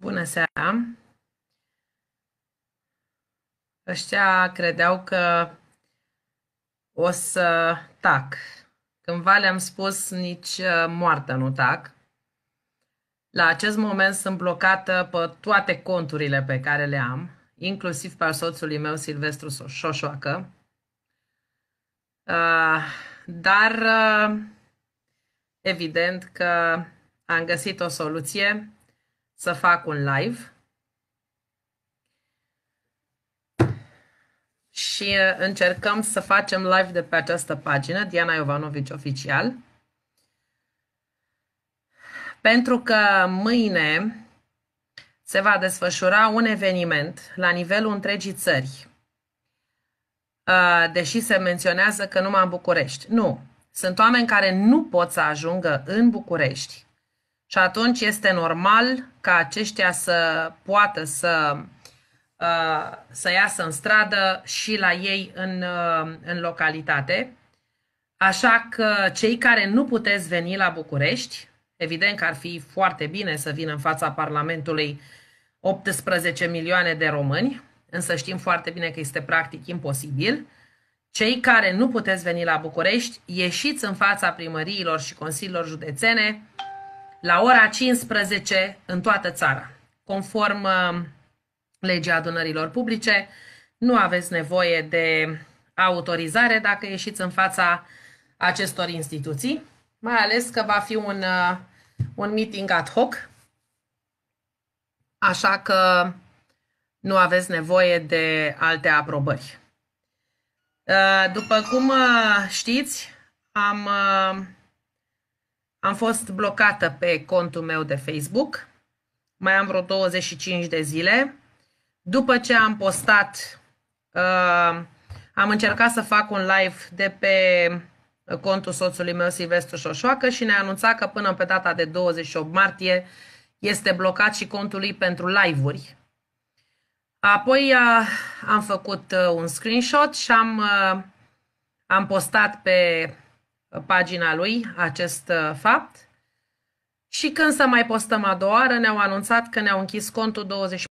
Bună seara! Ăștia credeau că o să tac. Cândva le-am spus nici uh, moartă nu tac. La acest moment sunt blocată pe toate conturile pe care le am, inclusiv pe soțului meu, Silvestru Șoșoacă. Uh, dar uh, evident că am găsit o soluție să fac un live și uh, încercăm să facem live de pe această pagină, Diana Iovanovici Oficial. Pentru că mâine se va desfășura un eveniment la nivelul întregii țări. Uh, deși se menționează că numai în București. Nu. Sunt oameni care nu pot să ajungă în București și atunci este normal ca aceștia să poată să, uh, să iasă în stradă și la ei în, uh, în localitate. Așa că cei care nu puteți veni la București, evident că ar fi foarte bine să vină în fața Parlamentului 18 milioane de români, însă știm foarte bine că este practic imposibil. Cei care nu puteți veni la București, ieșiți în fața primăriilor și consiliilor județene, la ora 15 în toată țara. Conform uh, legii adunărilor publice, nu aveți nevoie de autorizare dacă ieșiți în fața acestor instituții, mai ales că va fi un, uh, un meeting ad hoc, așa că nu aveți nevoie de alte aprobări. Uh, după cum știți, am am fost blocată pe contul meu de Facebook. Mai am vreo 25 de zile. După ce am postat, uh, am încercat să fac un live de pe uh, contul soțului meu, Silvestru Șoșoacă, și ne-a anunțat că până pe data de 28 martie este blocat și contul lui pentru live-uri. Apoi uh, am făcut uh, un screenshot și am, am postat pe pagina lui acest uh, fapt. Și când să mai postăm a doua oară, ne-au anunțat că ne-au închis contul 24